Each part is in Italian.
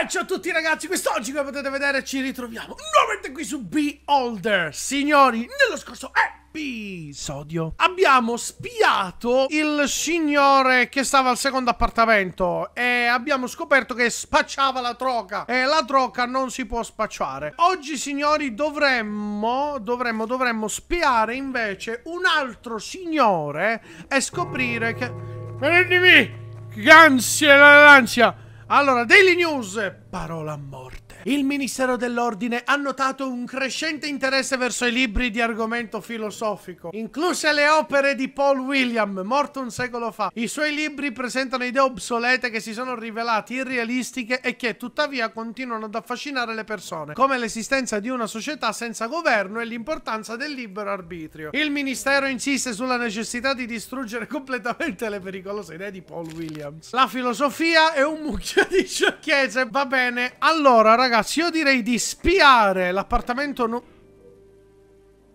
Eh, ciao a tutti ragazzi, quest'oggi come potete vedere ci ritroviamo nuovamente qui su Beholder Signori, nello scorso episodio abbiamo spiato il signore che stava al secondo appartamento E abbiamo scoperto che spacciava la troca E la troca non si può spacciare Oggi signori dovremmo, dovremmo, dovremmo spiare invece un altro signore E scoprire che... Prendimi, ansia l'ansia allora, Daily News, parola morta il Ministero dell'Ordine ha notato un crescente interesse verso i libri di argomento filosofico, incluse le opere di Paul William, morto un secolo fa. I suoi libri presentano idee obsolete che si sono rivelate irrealistiche e che tuttavia continuano ad affascinare le persone, come l'esistenza di una società senza governo e l'importanza del libero arbitrio. Il Ministero insiste sulla necessità di distruggere completamente le pericolose idee di Paul Williams. La filosofia è un mucchio di sciocchezze, va bene. Allora, ragazzi, Ragazzi, io direi di spiare l'appartamento... No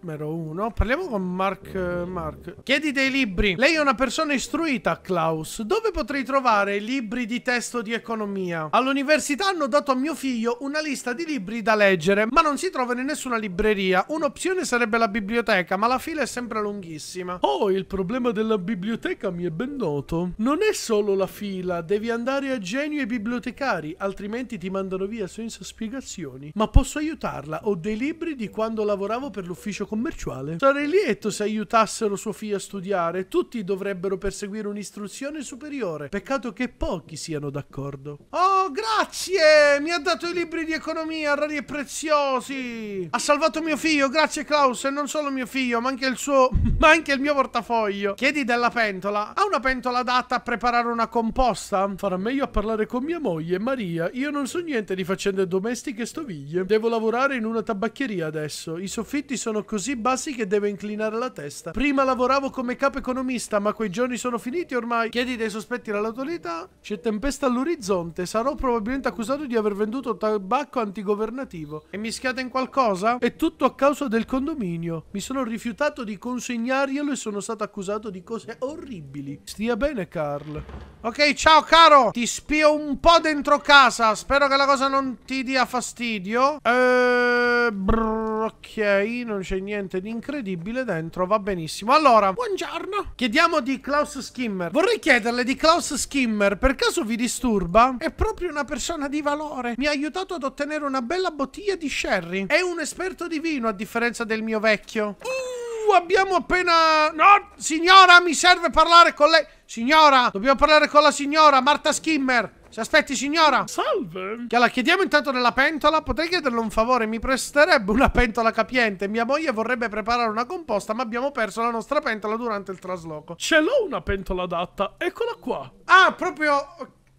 numero uno. Parliamo con Mark. Mark. Chiedi dei libri. Lei è una persona istruita, Klaus. Dove potrei trovare libri di testo di economia? All'università hanno dato a mio figlio una lista di libri da leggere, ma non si trova in nessuna libreria. Un'opzione sarebbe la biblioteca, ma la fila è sempre lunghissima. Oh, il problema della biblioteca mi è ben noto. Non è solo la fila, devi andare a genio e bibliotecari, altrimenti ti mandano via senza spiegazioni. Ma posso aiutarla? Ho dei libri di quando lavoravo per l'ufficio commerciale. Sarei lieto se aiutassero Sofia a studiare. Tutti dovrebbero perseguire un'istruzione superiore. Peccato che pochi siano d'accordo. Oh, grazie! Mi ha dato i libri di economia, rari e preziosi. Ha salvato mio figlio, grazie Klaus. E non solo mio figlio, ma anche il suo... ma anche il mio portafoglio. Chiedi della pentola. Ha una pentola adatta a preparare una composta? Farà meglio a parlare con mia moglie, Maria. Io non so niente di faccende domestiche e stoviglie. Devo lavorare in una tabaccheria adesso. I soffitti sono così così bassi che devo inclinare la testa. Prima lavoravo come capo economista, ma quei giorni sono finiti ormai. Chiedi dei sospetti all'autorità? C'è tempesta all'orizzonte. Sarò probabilmente accusato di aver venduto tabacco antigovernativo. E mischiata in qualcosa? È tutto a causa del condominio. Mi sono rifiutato di consegnarglielo e sono stato accusato di cose orribili. Stia bene, Carl. Ok, ciao caro! Ti spio un po' dentro casa. Spero che la cosa non ti dia fastidio. Ehm... Ok, non c'è niente niente di incredibile dentro, va benissimo. Allora, buongiorno. Chiediamo di Klaus Skimmer. Vorrei chiederle di Klaus Skimmer, per caso vi disturba? È proprio una persona di valore. Mi ha aiutato ad ottenere una bella bottiglia di sherry. È un esperto di vino, a differenza del mio vecchio. Uh, abbiamo appena... No, signora, mi serve parlare con lei. Signora, dobbiamo parlare con la signora, Marta Skimmer. Ci aspetti, signora? Salve. Che la chiediamo intanto nella pentola. Potrei chiederle un favore? Mi presterebbe una pentola capiente? Mia moglie vorrebbe preparare una composta, ma abbiamo perso la nostra pentola durante il trasloco. Ce l'ho una pentola adatta. Eccola qua. Ah, proprio...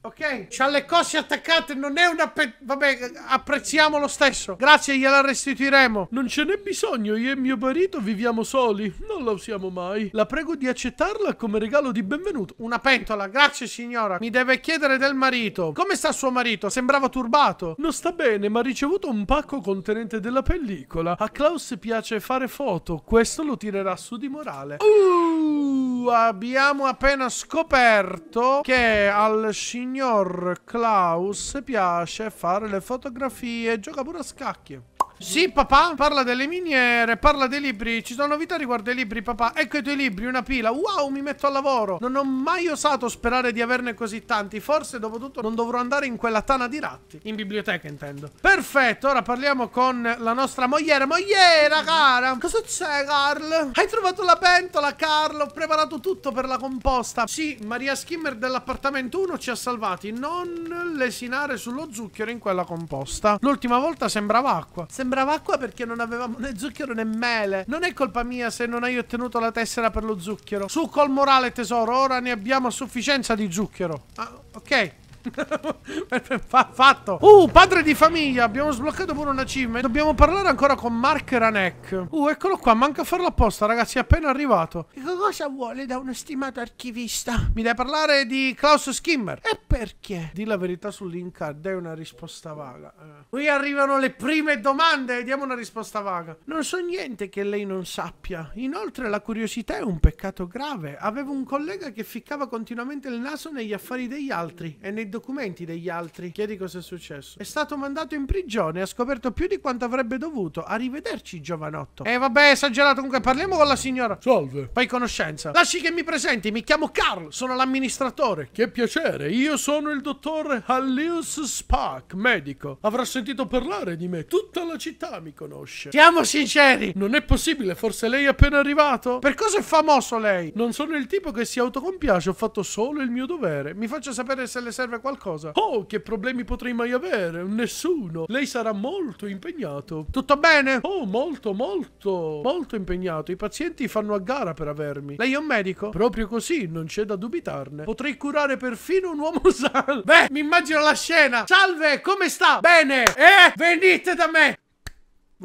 Ok? C'ha le cose attaccate, non è una pe... Vabbè, apprezziamo lo stesso. Grazie, gliela restituiremo. Non ce n'è bisogno, io e mio marito viviamo soli. Non la usiamo mai. La prego di accettarla come regalo di benvenuto. Una pentola, grazie signora. Mi deve chiedere del marito. Come sta suo marito? Sembrava turbato. Non sta bene, ma ha ricevuto un pacco contenente della pellicola. A Klaus piace fare foto, questo lo tirerà su di morale. Uh! abbiamo appena scoperto che al signor Klaus piace fare le fotografie. Gioca pure a scacchi. Sì, papà, parla delle miniere, parla dei libri. Ci sono novità riguardo ai libri, papà. Ecco i tuoi libri, una pila. Wow, mi metto al lavoro. Non ho mai osato sperare di averne così tanti. Forse, dopo tutto, non dovrò andare in quella tana di ratti. In biblioteca, intendo. Perfetto, ora parliamo con la nostra mogliera. Mogliera, cara. Cosa c'è, Carl? Hai trovato la pentola, Carl? Ho preparato tutto per la composta. Sì, Maria Skimmer dell'appartamento 1 ci ha salvati. Non lesinare sullo zucchero in quella composta. L'ultima volta sembrava acqua. Sembrava sembrava acqua perché non avevamo né zucchero né mele. Non è colpa mia se non hai ottenuto la tessera per lo zucchero. Su col morale, tesoro, ora ne abbiamo a sufficienza di zucchero. Ah, ok. Fatto Uh padre di famiglia Abbiamo sbloccato pure una achievement Dobbiamo parlare ancora con Mark Ranek Uh eccolo qua Manca a farlo apposta ragazzi È appena arrivato E cosa vuole da uno stimato archivista? Mi dai parlare di Klaus Skimmer E perché? Di la verità sul link Dai una risposta vaga eh. Qui arrivano le prime domande Diamo una risposta vaga Non so niente che lei non sappia Inoltre la curiosità è un peccato grave Avevo un collega che ficcava continuamente il naso negli affari degli altri E nei documenti degli altri. Chiedi cosa è successo. È stato mandato in prigione ha scoperto più di quanto avrebbe dovuto. Arrivederci, giovanotto. Eh, vabbè, esagerato. Comunque, parliamo con la signora. Salve. Fai conoscenza. Lasci che mi presenti. Mi chiamo Carl. Sono l'amministratore. Che piacere. Io sono il dottor Hallius Spark, medico. Avrà sentito parlare di me. Tutta la città mi conosce. Siamo sinceri. Non è possibile. Forse lei è appena arrivato? Per cosa è famoso lei? Non sono il tipo che si autocompiace. Ho fatto solo il mio dovere. Mi faccia sapere se le serve qualcosa. Oh, che problemi potrei mai avere? Nessuno. Lei sarà molto impegnato. Tutto bene? Oh, molto, molto, molto impegnato. I pazienti fanno a gara per avermi. Lei è un medico? Proprio così, non c'è da dubitarne. Potrei curare perfino un uomo sano. Beh, mi immagino la scena. Salve, come sta? Bene. Eh, venite da me.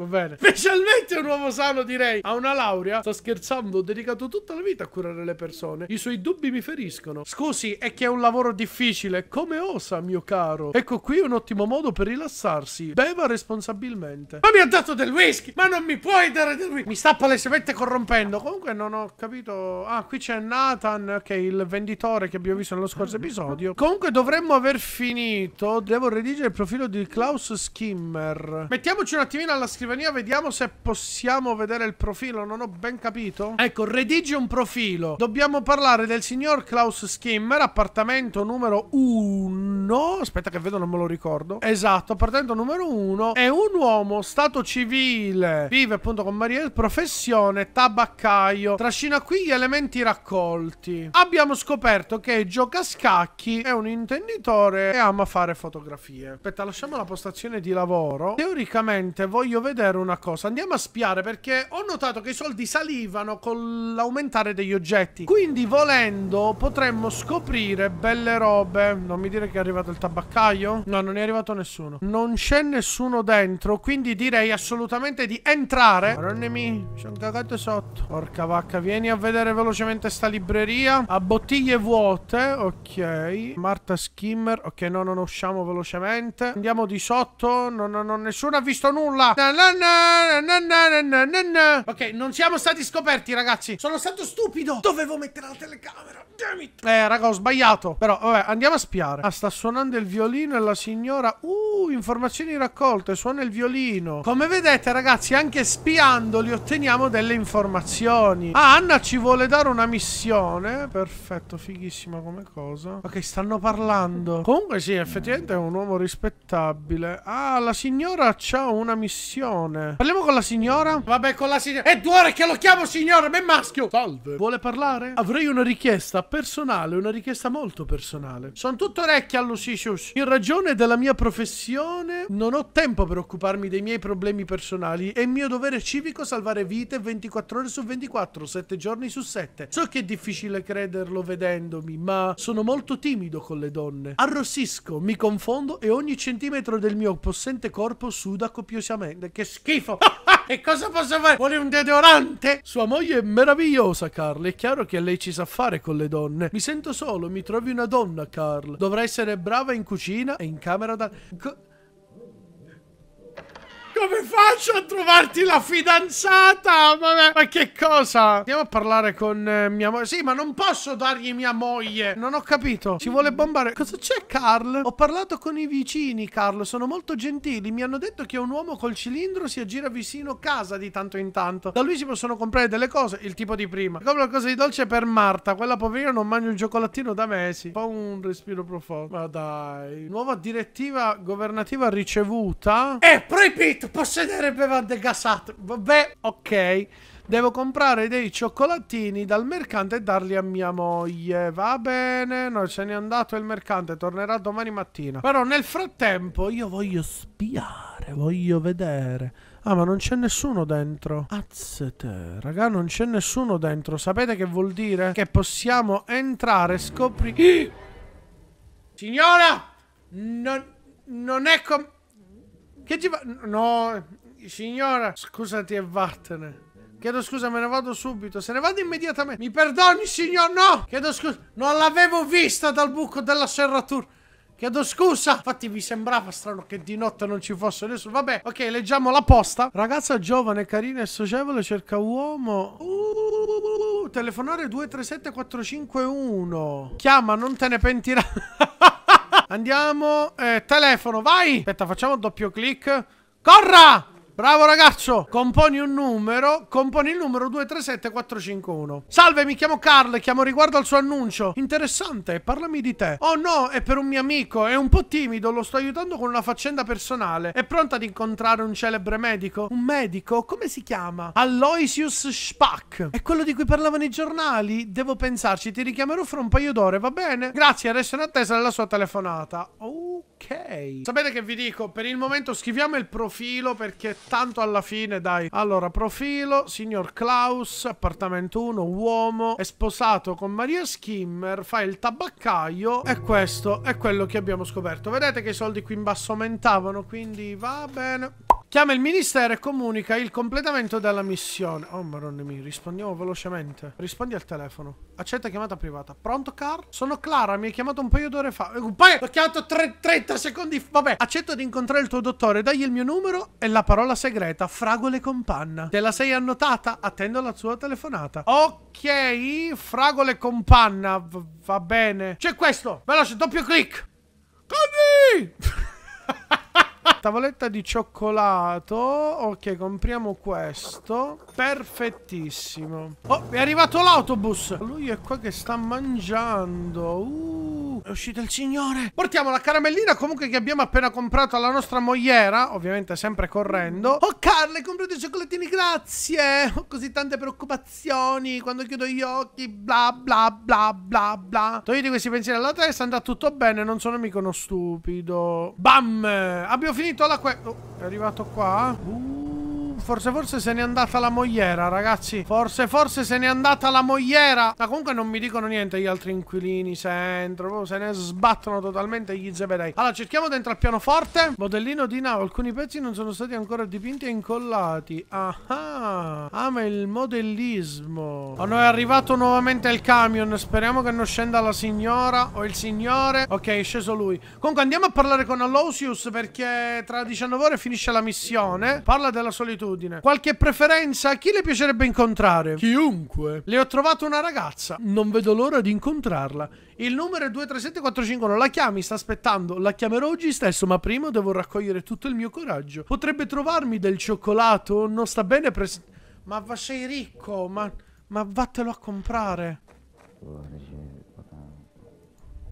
Va bene. Specialmente un uomo sano, direi. Ha una laurea. Sta scherzando. Ho dedicato tutta la vita a curare le persone. I suoi dubbi mi feriscono. Scusi, è che è un lavoro difficile. Come osa, mio caro? Ecco qui un ottimo modo per rilassarsi. Beva responsabilmente. Ma mi ha dato del whisky! Ma non mi puoi dare del whisky! Mi sta palesemente corrompendo. Comunque non ho capito. Ah, qui c'è Nathan, che è il venditore che abbiamo visto nello scorso episodio. Comunque dovremmo aver finito. Devo redigere il profilo di Klaus Skimmer. Mettiamoci un attimino alla scrivania scrivania vediamo se possiamo vedere il profilo, non ho ben capito. Ecco, redigi un profilo. Dobbiamo parlare del signor Klaus Skimmer, appartamento numero 1. 1, aspetta che vedo, non me lo ricordo. Esatto, partendo numero 1, è un uomo, stato civile, vive appunto con Mariel, professione, tabaccaio, trascina qui gli elementi raccolti. Abbiamo scoperto che gioca a scacchi, è un intenditore e ama fare fotografie. Aspetta, lasciamo la postazione di lavoro. Teoricamente voglio vedere una cosa, andiamo a spiare perché ho notato che i soldi salivano con l'aumentare degli oggetti. Quindi volendo potremmo scoprire belle robe. Non mi dire che arriva arrivato il tabaccaio? No, non è arrivato nessuno. Non c'è nessuno dentro, quindi direi assolutamente di entrare. c'è un cagato sotto. Porca vacca, vieni a vedere velocemente sta libreria. A bottiglie vuote, ok. Marta Skimmer, ok, no, non usciamo velocemente. Andiamo di sotto, no, no, no, nessuno ha visto nulla. Na, na, na, ok, non siamo stati scoperti, ragazzi. Sono stato stupido. Dovevo mettere la telecamera, damn it. Eh, raga, ho sbagliato. Però, vabbè, andiamo a spiare. Ah, sta suonando suonando il violino e la signora... Uh, informazioni raccolte, suona il violino. Come vedete ragazzi, anche spiandoli otteniamo delle informazioni. Ah, Anna ci vuole dare una missione. Perfetto, fighissima come cosa. Ok, stanno parlando. Comunque sì, effettivamente è un uomo rispettabile. Ah, la signora ha una missione. Parliamo con la signora? Vabbè, con la signora... È due ore che lo chiamo signora, ma maschio! Salve. Vuole parlare? Avrei una richiesta personale, una richiesta molto personale. Sono tutto orecchie allora. Carlo Sisius. In ragione della mia professione non ho tempo per occuparmi dei miei problemi personali. È mio dovere civico salvare vite 24 ore su 24, 7 giorni su 7. So che è difficile crederlo vedendomi, ma sono molto timido con le donne. Arrossisco, mi confondo e ogni centimetro del mio possente corpo suda copiosamente. Che schifo! E cosa posso fare? Vuole un deodorante? Sua moglie è meravigliosa, Carl. È chiaro che lei ci sa fare con le donne. Mi sento solo, mi trovi una donna, Carl. Dovrà essere brava in cucina e in camera da... Co come faccio a trovarti la fidanzata? Vabbè, ma che cosa? Andiamo a parlare con eh, mia moglie. Sì, ma non posso dargli mia moglie. Non ho capito. Ci vuole bombare. Cosa c'è, Carl? Ho parlato con i vicini, Carl. Sono molto gentili. Mi hanno detto che un uomo col cilindro si aggira vicino a casa di tanto in tanto. Da lui si possono comprare delle cose. Il tipo di prima. Compro qualcosa di dolce per Marta. Quella poverina non mangia un cioccolatino da mesi. Un un respiro profondo. Ma dai. Nuova direttiva governativa ricevuta. Eh, proibito! possedere bevande gasate. Vabbè, ok. Devo comprare dei cioccolatini dal mercante e darli a mia moglie. Va bene, no, se n'è andato il mercante, tornerà domani mattina. Però nel frattempo io voglio spiare, voglio vedere. Ah, ma non c'è nessuno dentro. Azzete, raga, non c'è nessuno dentro. Sapete che vuol dire? Che possiamo entrare e scoprire... Signora! Non, non è come... Che ti va... No, signora, scusati e vattene. Chiedo scusa, me ne vado subito. Se ne vado immediatamente. Mi perdoni, signor, no! Chiedo scusa. Non l'avevo vista dal buco della serratura. Chiedo scusa. Infatti mi sembrava strano che di notte non ci fosse nessuno. Vabbè, ok, leggiamo la posta. Ragazza giovane, carina e socievole, cerca uomo. Uh, telefonare 237451. Chiama, non te ne pentirai. Andiamo, eh, telefono, vai! Aspetta, facciamo doppio clic. Corra! Bravo ragazzo, componi un numero, componi il numero 237451. Salve, mi chiamo Carl, chiamo riguardo al suo annuncio. Interessante, parlami di te. Oh no, è per un mio amico, è un po' timido, lo sto aiutando con una faccenda personale. È pronta ad incontrare un celebre medico? Un medico? Come si chiama? Aloysius Spack. È quello di cui parlavano i giornali? Devo pensarci, ti richiamerò fra un paio d'ore, va bene? Grazie, resto in attesa della sua telefonata. Ok. Sapete che vi dico? Per il momento scriviamo il profilo perché tanto alla fine dai. Allora, profilo, signor Klaus, appartamento 1, uomo, è sposato con Maria Skimmer, fa il tabaccaio e questo è quello che abbiamo scoperto. Vedete che i soldi qui in basso aumentavano, quindi va bene. Chiama il ministero e comunica il completamento della missione. Oh, madonna mia, rispondiamo velocemente. Rispondi al telefono. Accetta chiamata privata. Pronto, Car? Sono Clara, mi hai chiamato un paio d'ore fa. Un paio? L'ho chiamato 3, 30 secondi fa. Vabbè. Accetto di incontrare il tuo dottore. Dagli il mio numero e la parola segreta. Fragole companna. Te la sei annotata? Attendo la tua telefonata. Ok, fragole companna. V va bene. C'è questo. Veloce, doppio clic. Così! Tavoletta di cioccolato. Ok, compriamo questo. Perfettissimo. Oh, è arrivato l'autobus. Lui è qua che sta mangiando. Uh è uscito il Signore. Portiamo la caramellina comunque che abbiamo appena comprato alla nostra mogliera, ovviamente sempre correndo. Oh Carla, hai comprato i cioccolatini, grazie. Ho così tante preoccupazioni quando chiudo gli occhi, bla bla bla bla bla. Togliti questi pensieri alla testa, andrà tutto bene, non sono mica uno stupido. Bam! Abbiamo finito la l'acqua... Oh, è arrivato qua. Uh. Forse forse se n'è andata la mogliera, ragazzi. Forse forse se n'è andata la mogliera. Ma comunque non mi dicono niente gli altri inquilini Se entro oh, Se ne sbattono totalmente gli zebedei. Allora, cerchiamo dentro al pianoforte. Modellino di nave. Alcuni pezzi non sono stati ancora dipinti e incollati. Aha Ama il modellismo. Oh no è arrivato nuovamente il camion. Speriamo che non scenda la signora o il signore. Ok, è sceso lui. Comunque andiamo a parlare con Aloysius perché tra 19 ore finisce la missione. Parla della solitudine abitudine. Qualche preferenza? Chi le piacerebbe incontrare? Chiunque. Le ho trovato una ragazza. Non vedo l'ora di incontrarla. Il numero è 237451. La chiami, sta aspettando. La chiamerò oggi stesso, ma prima devo raccogliere tutto il mio coraggio. Potrebbe trovarmi del cioccolato? Non sta bene pres... Ma va, sei ricco, ma... Ma vattelo a comprare.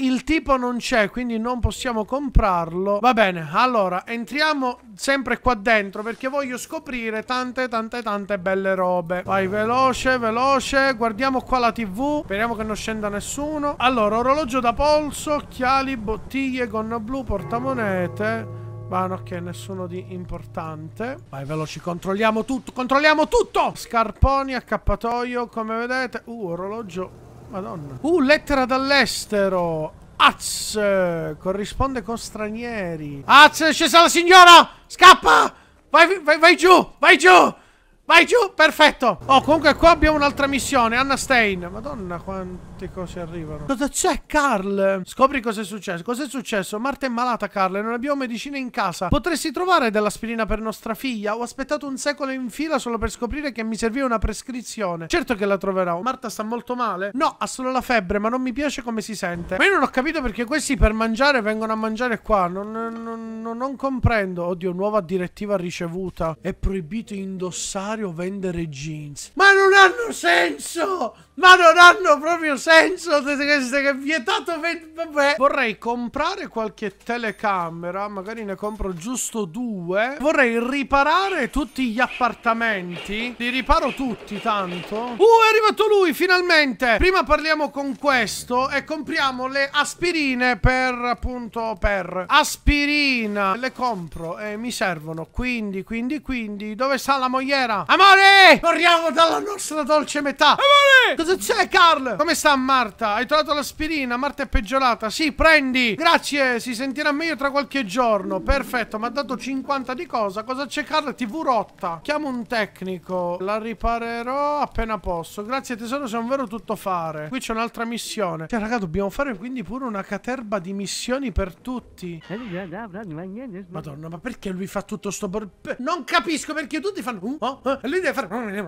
Il tipo non c'è, quindi non possiamo comprarlo. Va bene, allora, entriamo sempre qua dentro perché voglio scoprire tante, tante, tante belle robe. Vai, veloce, veloce. Guardiamo qua la tv. Speriamo che non scenda nessuno. Allora, orologio da polso, occhiali, bottiglie, gonna blu, portamonete. Ma no, che nessuno di importante. Vai, veloci, controlliamo tutto, controlliamo tutto! Scarponi, accappatoio, come vedete. Uh, orologio Madonna. Uh, lettera dall'estero. Az corrisponde con stranieri. Az, è scesa la signora! Scappa! Vai, vai, vai giù, vai giù! Vai giù, perfetto! Oh, comunque qua abbiamo un'altra missione, Anna Stein. Madonna, quanto tattico se arrivano. Cosa c'è, Carl? Scopri cosa è successo. Cosa è successo? Marta è malata, Carl, e non abbiamo medicine in casa. Potresti trovare dell'aspirina per nostra figlia? Ho aspettato un secolo in fila solo per scoprire che mi serviva una prescrizione. Certo che la troverò. Marta sta molto male? No, ha solo la febbre, ma non mi piace come si sente. Ma io non ho capito perché questi per mangiare vengono a mangiare qua. Non, non, non, non comprendo. Oddio, nuova direttiva ricevuta. È proibito indossare o vendere jeans. Ma non hanno senso! ma non hanno proprio senso che è vietato vabbè vorrei comprare qualche telecamera magari ne compro giusto due vorrei riparare tutti gli appartamenti li riparo tutti tanto uh è arrivato lui finalmente prima parliamo con questo e compriamo le aspirine per appunto per aspirina le compro e mi servono quindi quindi quindi dove sta la mogliera amore torniamo dalla nostra dolce metà amore Cosa c'è, Carl? Come sta Marta? Hai trovato l'aspirina? Marta è peggiorata. Sì, prendi. Grazie, si sentirà meglio tra qualche giorno. Perfetto, mi ha dato 50 di cosa? Cosa c'è, Carl? TV rotta. Chiamo un tecnico. La riparerò appena posso. Grazie, tesoro, sei un vero tuttofare. Qui c'è un'altra missione. Cioè, raga, dobbiamo fare quindi pure una caterba di missioni per tutti. Madonna, ma perché lui fa tutto sto... Non capisco perché tutti fanno... Oh, oh, e lui deve fare...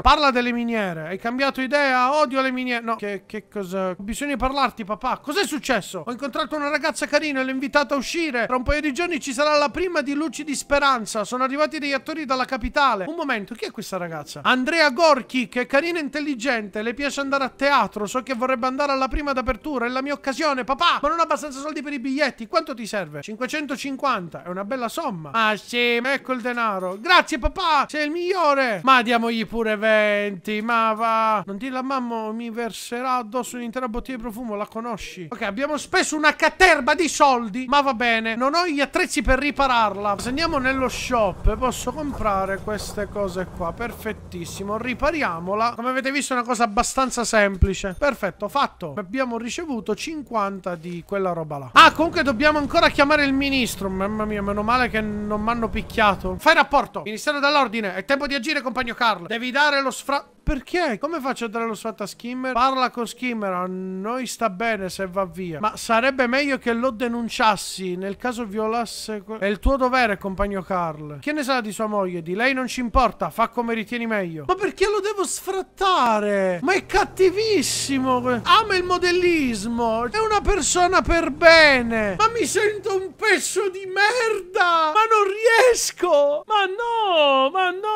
Parla delle miniere. Hai cambiato idea? odio le miniere. No, che, che cosa? Ho bisogno di parlarti, papà. Cos'è successo? Ho incontrato una ragazza carina e l'ho invitata a uscire. Tra un paio di giorni ci sarà la prima di Luci di Speranza. Sono arrivati degli attori dalla capitale. Un momento, chi è questa ragazza? Andrea Gorchi, che è carina e intelligente. Le piace andare a teatro. So che vorrebbe andare alla prima d'apertura. È la mia occasione, papà. Ma non ho abbastanza soldi per i biglietti. Quanto ti serve? 550. È una bella somma. Ah, sì, ecco il denaro. Grazie, papà. Sei il migliore. Ma diamogli pure 20. Ma va. Non dirla mai mamma mi verserà addosso un'intera bottiglia di profumo, la conosci? Ok, abbiamo speso una caterba di soldi, ma va bene, non ho gli attrezzi per ripararla. Se andiamo nello shop posso comprare queste cose qua, perfettissimo, ripariamola. Come avete visto è una cosa abbastanza semplice. Perfetto, fatto. Abbiamo ricevuto 50 di quella roba là. Ah, comunque dobbiamo ancora chiamare il ministro, mamma mia, meno male che non mi hanno picchiato. Fai rapporto, Ministero dell'Ordine, è tempo di agire compagno Carl. Devi dare lo sfratto. Perché? Come faccio a dare lo l'ossuata a Skimmer? Parla con Skimmer, a noi sta bene se va via. Ma sarebbe meglio che lo denunciassi nel caso violasse... È il tuo dovere, compagno Carl. Che ne sa di sua moglie? Di lei non ci importa, fa come ritieni meglio. Ma perché lo devo sfrattare? Ma è cattivissimo! Ama il modellismo! È una persona per bene! Ma mi sento un pezzo di merda! Ma non riesco! Ma no! Ma no!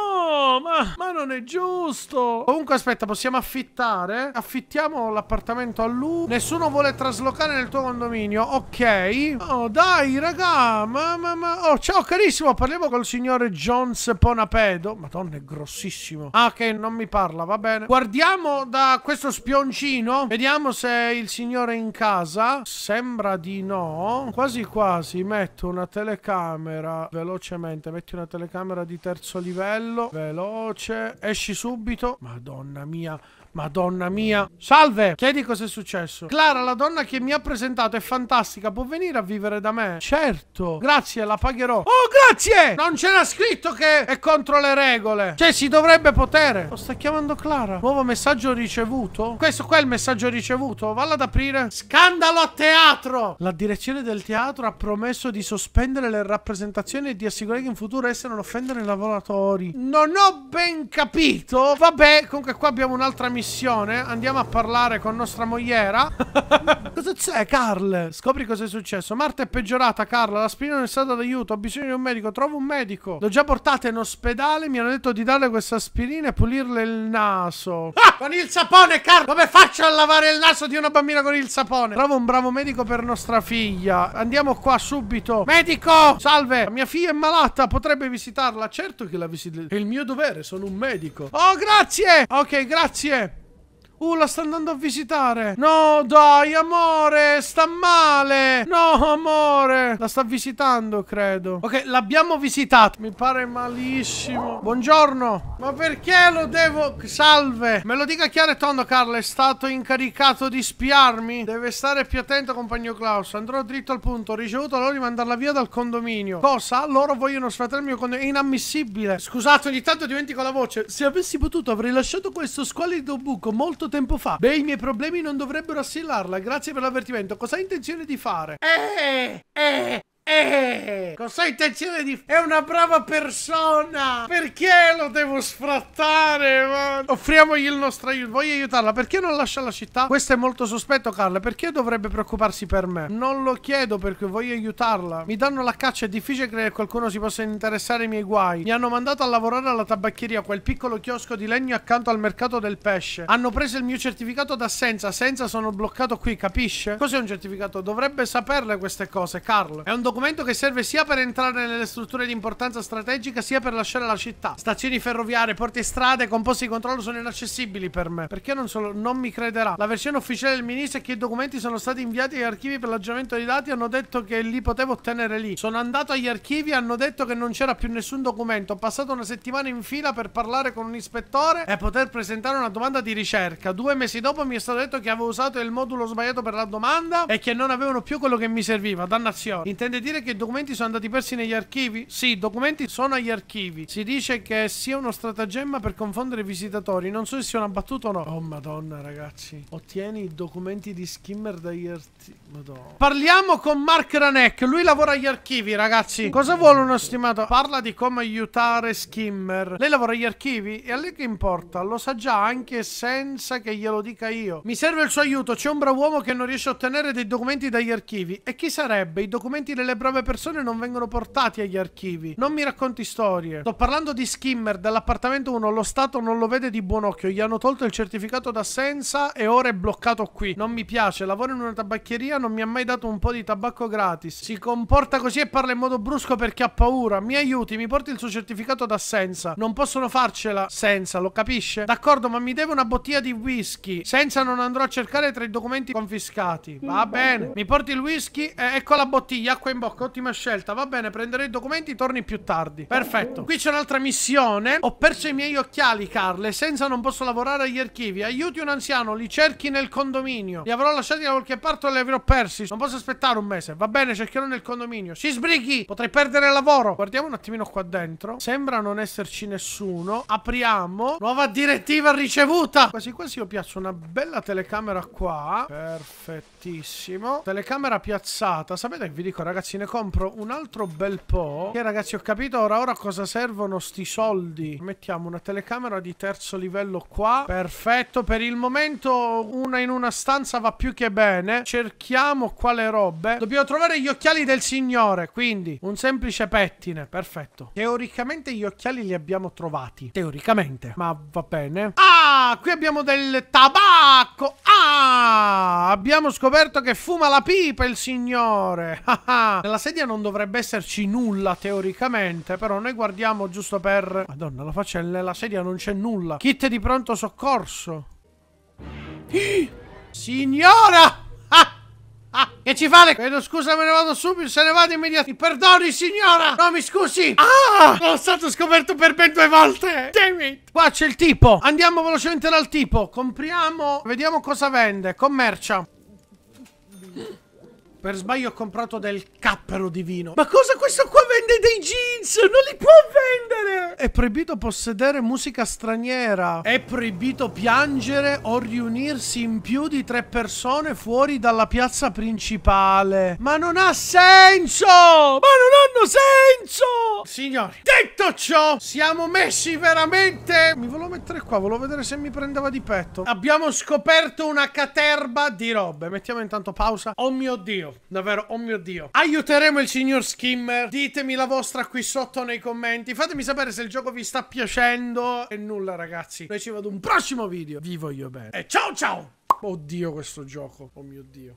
Ma, non è giusto. Comunque, aspetta, possiamo affittare. Affittiamo l'appartamento a lui. Nessuno vuole traslocare nel tuo condominio. Ok. Oh, dai, raga. Ma, ma, ma. Oh, ciao, carissimo. Parliamo col signore Jones Ponapedo. Madonna, è grossissimo. Ah, ok, non mi parla. Va bene. Guardiamo da questo spioncino. Vediamo se il signore è in casa. Sembra di no. Quasi, quasi. Metto una telecamera velocemente. Metti una telecamera di terzo livello. Veloce veloce, esci subito. Madonna mia, Madonna mia. Salve! Chiedi cosa è successo. Clara, la donna che mi ha presentato è fantastica. Può venire a vivere da me? Certo. Grazie, la pagherò. Oh, grazie! Non c'era scritto che è contro le regole. Cioè, si dovrebbe potere. Lo oh, sta chiamando Clara. Nuovo messaggio ricevuto. Questo qua è il messaggio ricevuto. Valla ad aprire. Scandalo a teatro! La direzione del teatro ha promesso di sospendere le rappresentazioni e di assicurare che in futuro esse non offendano i lavoratori. Non ho ben capito. Vabbè, comunque qua abbiamo un'altra missione missione, andiamo a parlare con nostra mogliera. cosa c'è, Carl? Scopri cosa è successo. Marta è peggiorata, Carl. L'aspirina non è stata d'aiuto. Ho bisogno di un medico. Trovo un medico. L'ho già portata in ospedale. Mi hanno detto di darle questa aspirina e pulirle il naso. Ah, con il sapone, Carl! Come faccio a lavare il naso di una bambina con il sapone? Trovo un bravo medico per nostra figlia. Andiamo qua subito. Medico! Salve! La Mia figlia è malata. Potrebbe visitarla. Certo che la visiterò. È il mio dovere. Sono un medico. Oh, grazie! Ok, grazie. Uh, la sta andando a visitare. No, dai, amore, sta male. No, amore. La sta visitando, credo. Ok, l'abbiamo visitata. Mi pare malissimo. Buongiorno. Ma perché lo devo... Salve. Me lo dica chiaro e tondo, Carlo. È stato incaricato di spiarmi. Deve stare più attento, compagno Klaus. Andrò dritto al punto. Ho ricevuto l'ora di mandarla via dal condominio. Cosa? Loro vogliono sfratare il mio condominio. È inammissibile. Scusate, ogni tanto dimentico la voce. Se avessi potuto avrei lasciato questo squalido buco molto quanto tempo fa. Beh, i miei problemi non dovrebbero assillarla. Grazie per l'avvertimento. Cosa hai intenzione di fare? Eh, eh, eh, cosa hai intenzione di... È una brava persona! Perché lo devo sfrattare, man? Offriamogli il nostro aiuto. Voglio aiutarla. Perché non lascia la città? Questo è molto sospetto, Carl. Perché dovrebbe preoccuparsi per me? Non lo chiedo perché voglio aiutarla. Mi danno la caccia. È difficile che qualcuno si possa interessare ai miei guai. Mi hanno mandato a lavorare alla tabacchieria, quel piccolo chiosco di legno accanto al mercato del pesce. Hanno preso il mio certificato d'assenza. Senza sono bloccato qui, capisce? Cos'è un certificato? Dovrebbe saperle queste cose, Carl. È un documento documento che serve sia per entrare nelle strutture di importanza strategica, sia per lasciare la città. Stazioni ferroviarie, porti e strade con posti di controllo sono inaccessibili per me. Perché non, solo, non mi crederà? La versione ufficiale del ministro è che i documenti sono stati inviati agli archivi per l'aggiornamento dei dati. Hanno detto che li potevo ottenere lì. Sono andato agli archivi e hanno detto che non c'era più nessun documento. Ho passato una settimana in fila per parlare con un ispettore e poter presentare una domanda di ricerca. Due mesi dopo mi è stato detto che avevo usato il modulo sbagliato per la domanda e che non avevano più quello che mi serviva. Dannazione. Intende dire dire che i documenti sono andati persi negli archivi? Sì, i documenti sono agli archivi. Si dice che sia uno stratagemma per confondere i visitatori. Non so se sia una battuta o no. Oh, madonna, ragazzi. Ottieni i documenti di Skimmer dagli archivi. Madonna. Parliamo con Mark Ranek. Lui lavora agli archivi, ragazzi. Cosa vuole uno stimato? Parla di come aiutare Skimmer. Lei lavora agli archivi? E a lei che importa? Lo sa già anche senza che glielo dica io. Mi serve il suo aiuto. C'è un bravo uomo che non riesce a ottenere dei documenti dagli archivi. E chi sarebbe? I documenti delle brave persone non vengono portati agli archivi. Non mi racconti storie. Sto parlando di Skimmer dell'appartamento 1. Lo Stato non lo vede di buon occhio. Gli hanno tolto il certificato d'assenza e ora è bloccato qui. Non mi piace. Lavoro in una tabacchieria. Non mi ha mai dato un po' di tabacco gratis. Si comporta così e parla in modo brusco perché ha paura. Mi aiuti. Mi porti il suo certificato d'assenza. Non possono farcela senza. Lo capisce? D'accordo, ma mi deve una bottiglia di whisky. Senza non andrò a cercare tra i documenti confiscati. Va mm, bene. Mi porti il whisky. e ecco la bottiglia. Acqua in bocca. Doc, ottima scelta. Va bene, prenderò i documenti, torni più tardi. Perfetto. Qui c'è un'altra missione. Ho perso i miei occhiali, Carle. Senza non posso lavorare agli archivi. Aiuti un anziano, li cerchi nel condominio. Li avrò lasciati da qualche parte o li avrò persi. Non posso aspettare un mese. Va bene, cercherò nel condominio. Si sbrighi! Potrei perdere il lavoro. Guardiamo un attimino qua dentro. Sembra non esserci nessuno. Apriamo. Nuova direttiva ricevuta. Quasi quasi io piazzo una bella telecamera qua. Perfettissimo. Telecamera piazzata. Sapete che vi dico, ragazzi? ragazzi ne compro un altro bel po'. Che ragazzi ho capito ora ora cosa servono sti soldi. Mettiamo una telecamera di terzo livello qua. Perfetto, per il momento una in una stanza va più che bene. Cerchiamo quale robe. Dobbiamo trovare gli occhiali del signore, quindi un semplice pettine. Perfetto. Teoricamente gli occhiali li abbiamo trovati. Teoricamente, ma va bene. Ah, qui abbiamo del tabacco. Ah, abbiamo scoperto che fuma la pipa il signore. Ah ah. Nella sedia non dovrebbe esserci nulla teoricamente, però noi guardiamo giusto per... Madonna, la faccia nella sedia non c'è nulla. Kit di pronto soccorso. Signora! Ah! Ah! che ci fate? Chiedo scusa, me ne vado subito, se ne vado immediatamente. Mi perdoni, signora! No, mi scusi! Ah! Sono stato scoperto per ben due volte! Damn it! Qua c'è il tipo! Andiamo velocemente dal tipo, compriamo, vediamo cosa vende, commercia. Per sbaglio ho comprato del cappero di vino. Ma cosa questo qua vende dei jeans? Non li può vendere! È proibito possedere musica straniera. È proibito piangere o riunirsi in più di tre persone fuori dalla piazza principale. Ma non ha senso! Ma non hanno senso! Signori, detto ciò, siamo messi veramente... Mi volevo mettere qua, volevo vedere se mi prendeva di petto. Abbiamo scoperto una caterba di robe. Mettiamo intanto pausa. Oh mio Dio. Dio, davvero, oh mio Dio. Aiuteremo il signor Skimmer. Ditemi la vostra qui sotto nei commenti. Fatemi sapere se il gioco vi sta piacendo. E nulla, ragazzi. Noi ci vado un prossimo video. Vi voglio bene. E ciao ciao! Oddio questo gioco, oh mio Dio.